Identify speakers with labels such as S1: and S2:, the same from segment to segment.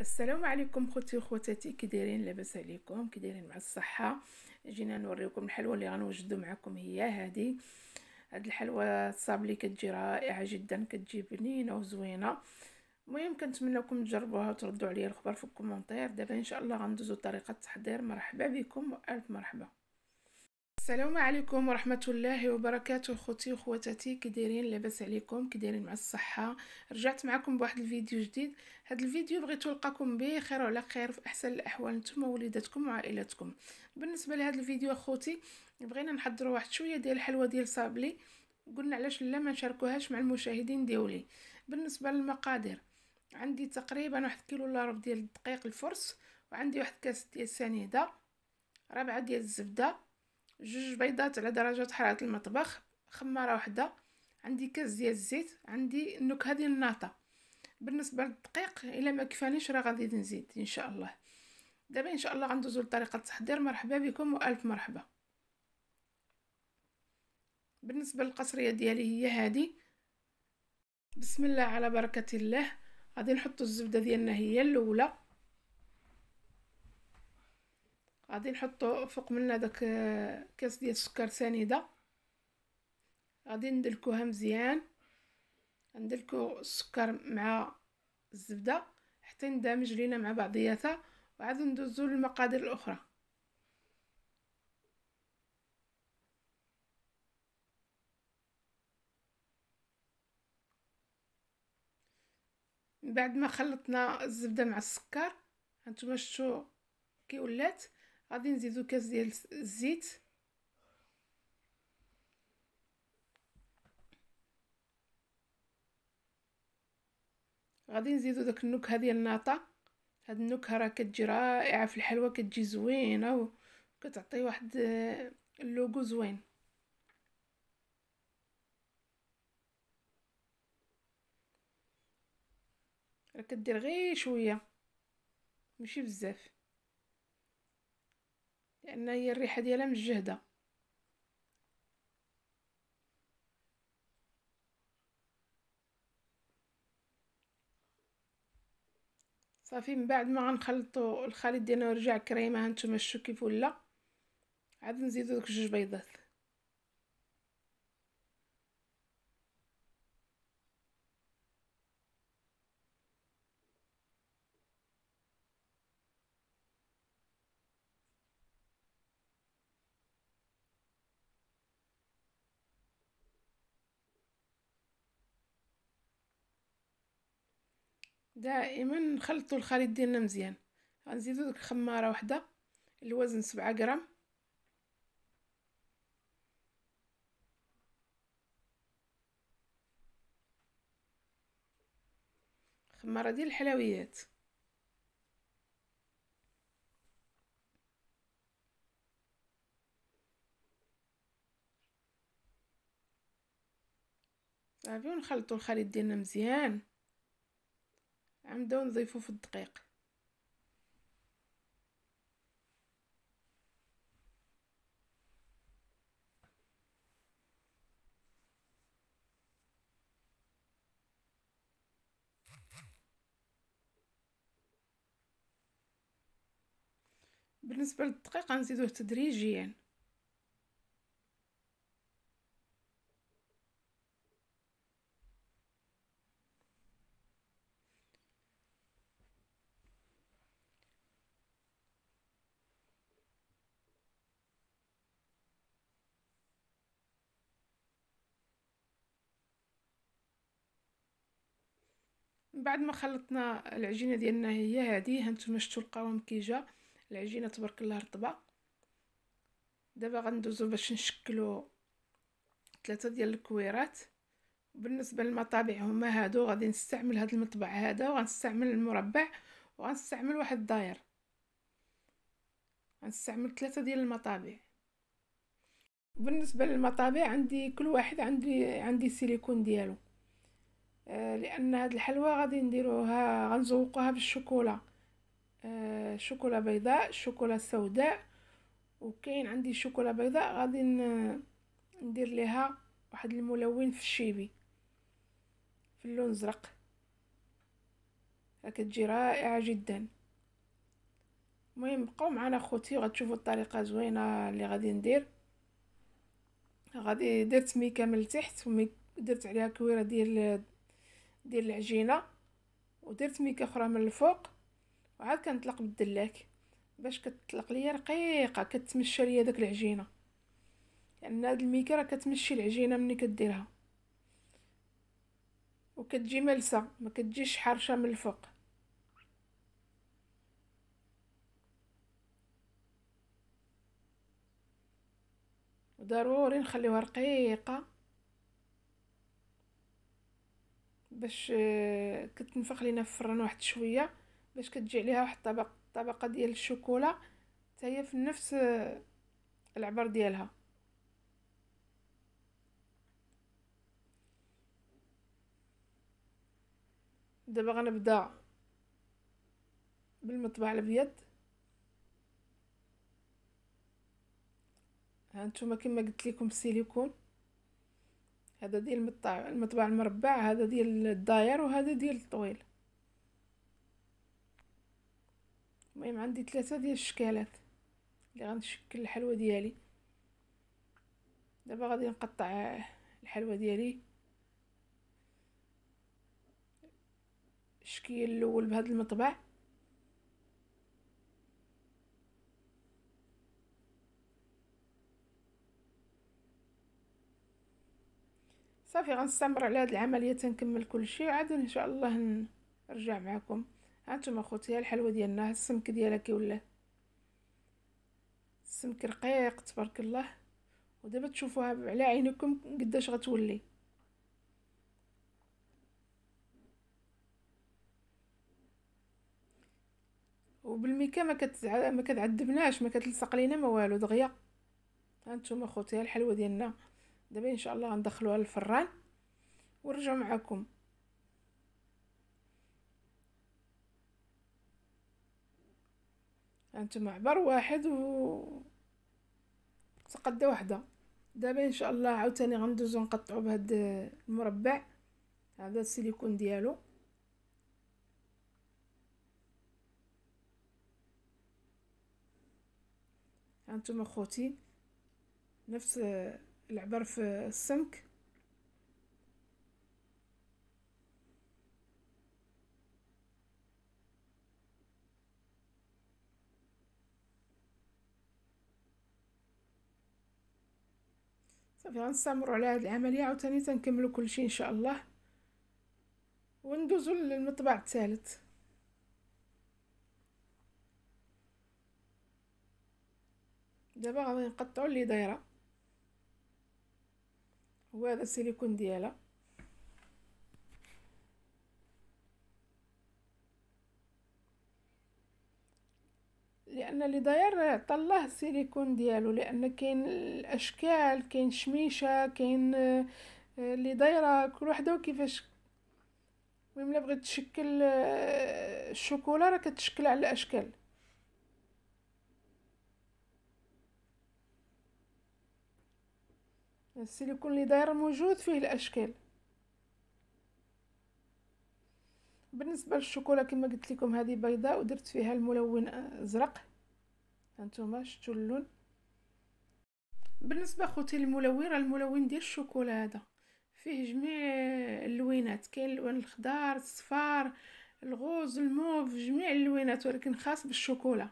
S1: السلام عليكم خوتي وخواتاتي كي دايرين لاباس عليكم كي دايرين مع الصحه جينا نوريكم الحلوى اللي غنوجدو معكم هي هذه هاد الحلوى الصابلي كتجي رائعه جدا كتجي بنينه وزوينه المهم كنتمنىكم تجربوها وتردوا عليا الخبر في الكومونتير دابا ان شاء الله غندوزو طريقه التحضير مرحبا بكم والف مرحبا السلام عليكم ورحمة الله وبركاته خوتي وخواتاتي كديرين لاباس عليكم كديرين مع الصحة رجعت معكم بواحد الفيديو جديد هاد الفيديو بغيت نلقاكم بخير خير وعلى خير في احسن الاحوال نتوما ووليداتكم وعائلاتكم بالنسبة لهاد الفيديو اخوتي بغينا نحضر واحد شوية ديال الحلوى ديال صابلي قلنا علاش لا ما نشاركوهاش مع المشاهدين ديولي بالنسبة للمقادير عندي تقريبا واحد كيلو الا ديال الدقيق الفرس وعندي واحد كاس ديال السنيدة ربعة ديال الزبدة جوج بيضات على درجة حرارة المطبخ خمارة وحدة عندي كاس ديال الزيت عندي النكهة ديال الناطة بالنسبة للدقيق الا ما كفانيش راه غادي نزيد ان شاء الله دابا ان شاء الله غندوزو لطريقة التحضير مرحبا بكم والف مرحبا بالنسبة للقصرية ديالي هي هذه بسم الله على بركة الله غادي نحطو الزبدة ديالنا هي الاولى غادي نحطو فوق منا داك آه، كاس ديال السكر سنيده غادي ندلكوها مزيان ندلكو السكر مع الزبده حتى ندمج لينا مع بعضياتها وعاد ندوزو للمقادير الاخرى من بعد ما خلطنا الزبده مع السكر هانتوما شفتوا كي ولات غادي نزيدو كاس ديال الزيت غادي نزيدو داك النكهه ديال الناطه هاد النكهه راه كتجي رائعه في الحلوى كتجي زوينه وكتعطي واحد اللوغو زوين راه كدير غير شويه ماشي بزاف لان هي الريحه ديالها مجهده صافي من بعد ما غنخلطو الخليط ديالنا ورجع كريمه هانتوما شوفوا كيف ولا عاد نزيدو دوك جوج بيضات دائما نخلطو الخليط ديالنا مزيان غنزيدو ديك خمارة وحدة الوزن سبعة غرام خمارة ديال الحلويات صافي ونخلطو الخليط ديالنا مزيان غنبداو نضيفو في الدقيق بالنسبه للدقيق غنزيدوه تدريجيا بعد ما خلطنا العجينه ديالنا هي هذه هانتوما شفتوا القوام كي جا العجينه تبارك الله رطبه دابا غندوزو باش نشكلو ثلاثه ديال الكويرات بالنسبه للمطابع هما هادو غادي نستعمل هاد المطبع هذا وغنستعمل المربع وغنستعمل واحد الداير غنستعمل ثلاثه ديال المطابع بالنسبه للمطابع عندي كل واحد عندي عندي سيليكون ديالو آه، لان هاد الحلوى غادي نديروها غنزوقوها بالشوكولا آه، شوكولا بيضاء شوكولا سوداء وكاين عندي شوكولا بيضاء غادي ندير ليها واحد الملون في الشيبي في اللون الازرق كتجي رائعه جدا المهم بقاو معنا خوتي وغتشوفوا الطريقه زوينه اللي غادي ندير غادي درت كامل من ومي درت عليها كويره ديال ديال العجينه ودرت ميكه اخرى من الفوق وعاد كنطلق بالدلاك باش كتطلق ليا رقيقه كتمشى ليا داك العجينه لان يعني هاد الميكه راه كتمشي العجينه ملي كديرها وكتجي ملسه ما كتجيش حرشه من الفوق وضروري نخليوها رقيقه باش آه، كتنفخ لينا في الفران واحد شويه باش كتجي عليها واحد الطبق طبقه ديال الشوكولا حتى هي في نفس آه، العبر ديالها دابا غنبدا بالمطبع الابيض ها نتوما كما قلت لكم السيليكون هذا ديال المطبع المربع هذا ديال الداير وهذا ديال الطويل المهم عندي ثلاثة ديال الشكالات اللي غنشكل الحلوى ديالي دابا غادي نقطع الحلوى ديالي الشكل الاول بهذا المطبع صافي غنستمر على هاد العمليه تنكمل كلشي عاد ان شاء الله نرجع معكم هانتوما خوتي الحلوه ديالنا السمك ديالها ولا السمك رقيق تبارك الله ودابا تشوفوها على عينكم قداش غتولي وبالميكا ما كتزع ما كتعذبناش ما كتلصق لينا ما والو دغيا هانتوما خوتي الحلوه ديالنا دابا ان شاء الله غندخلوها للفران ونرجع معكم انتم عبر واحد و تقدا وحده دابا ان شاء الله عاوتاني غندوزو نقطعو بهاد المربع هذا السيليكون ديالو هانتوما اخوتي نفس العبر في السمك صافي غنستمروا على هذه العمليه عاوتاني تنكملوا كلشي ان شاء الله وندوزوا للمطبع الثالث دابا غادي نقطعوا اللي دايره هو هذا السيليكون ديالها لان اللي داير طلع السيليكون ديالو لان كاين الاشكال كاين شميشه كاين آه، اللي دايره كل وحده وكيفاش المهم بغيت تشكل آه، الشوكولا راه كتشكل على اشكال السيليكون اللي داير موجود فيه الاشكال بالنسبه للشوكولا كما قلت لكم هذه بيضاء ودرت فيها الملون ازرق هانتوما شفتوا اللون بالنسبه خوتي الملون راه الملون ديال الشوكولا هذا فيه جميع اللوينات كاين اللون الخضار الصفار الغوز الموف جميع اللوينات ولكن خاص بالشوكولا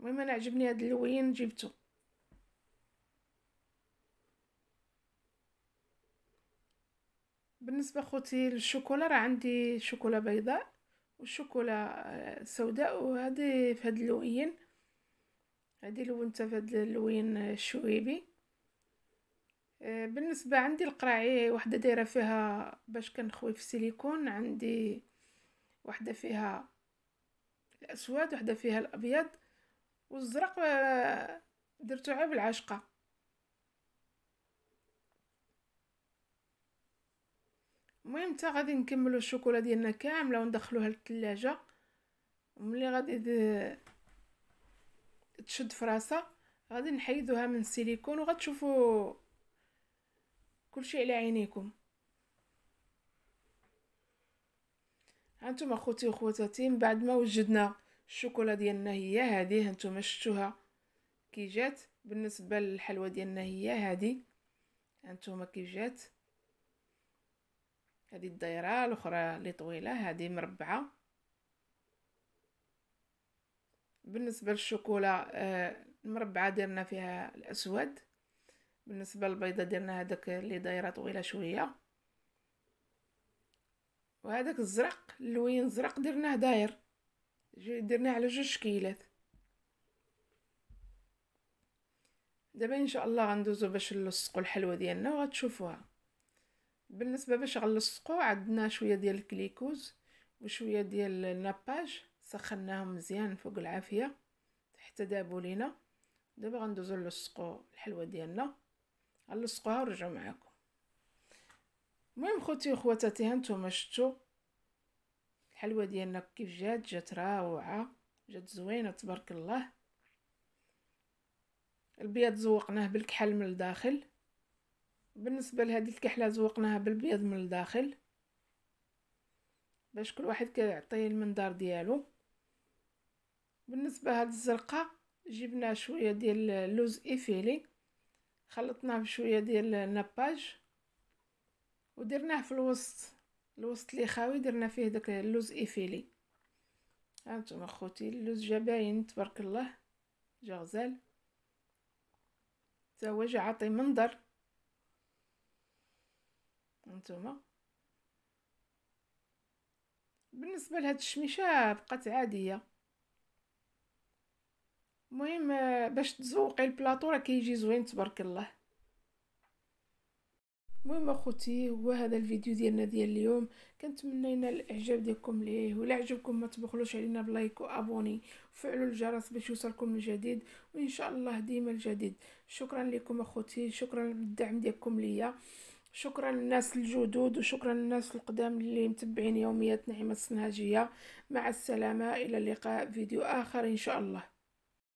S1: المهم انا عجبني هذا اللوين جبته بالنسبه خوتي للشوكولا راه عندي شوكولا بيضاء وشوكولا آه، سوداء وهذه في هاد اللوين هذه لونتها في هاد اللوين آه، الشويبي آه، بالنسبه عندي القراعي وحده دايره فيها باش كنخوي في السيليكون عندي وحده فيها الاسود وحده فيها الابيض والزرق درتو عيب بالعشقه المهم حتى غادي نكملو الشوكولا ديالنا كامله وندخلوها للثلاجه ملي غادي تشد فراسها غادي نحيدوها من السيليكون وغتشوفوا كلشي على عينيكم هانتوما اخوتي وخواتاتي من بعد ما وجدنا الشوكولا ديالنا هي هذه هانتوما شفتوها كي جات بالنسبه للحلوى ديالنا هي هذه هانتوما كي جات هذه الدايره الاخرى اللي طويله هذه مربعه بالنسبه للشوكولا آه، المربعه درنا فيها الاسود بالنسبه للبيضه درنا هذاك اللي دايره طويله شويه وهذاك الزرق اللوين زرق درناه داير درناه على جوج شكيلات دابا ان شاء الله غندوزو باش نلصقوا الحلوه ديالنا وغتشوفوها بالنسبه باش غنلصقو عندنا شويه ديال الكليكوز وشويه ديال الناباج سخناهم مزيان فوق العافيه حتى دابو لينا دابا غندوزو نلصقو الحلوه ديالنا غنلصقوها ونرجعو معاكم المهم خوتي وخواتاتي هانتوما شتو الحلوه ديالنا كيف جات جات روعه جات زوينه تبارك الله البيض زوقناه بالكحل من الداخل بالنسبه لهذه الكحله زوقناها بالبيض من الداخل باش كل واحد كيعطي المنظار ديالو بالنسبه هاد الزرقاء جبنا شويه ديال اللوز ايفيلي خلطناه بشويه ديال النباج ودرناه في الوسط الوسط اللي خاوي درنا فيه داك اللوز ايفيلي هانتوما خوتي اللوز جا باين تبارك الله جا غزال تا هو جا عاطي منظر نتوما بالنسبه لهاد الشميشه بقات عاديه المهم آه، باش تزوقي البلاطو راه كيجي زوين تبارك الله المهم اخوتي هو هذا الفيديو ديالنا ديال اليوم كنتمنى ينال الاعجاب ديالكم ليه ولا عجبكم ما تبخلوش علينا بلايك وابوني وفعلوا الجرس باش يوصلكم الجديد وان شاء الله ديما الجديد شكرا لكم اخوتي شكرا للدعم ديالكم ليا شكرا للناس الجدد وشكرا للناس القدام اللي متبعين يوميات نعمة السنهاجية مع السلامة إلى اللقاء فيديو آخر إن شاء الله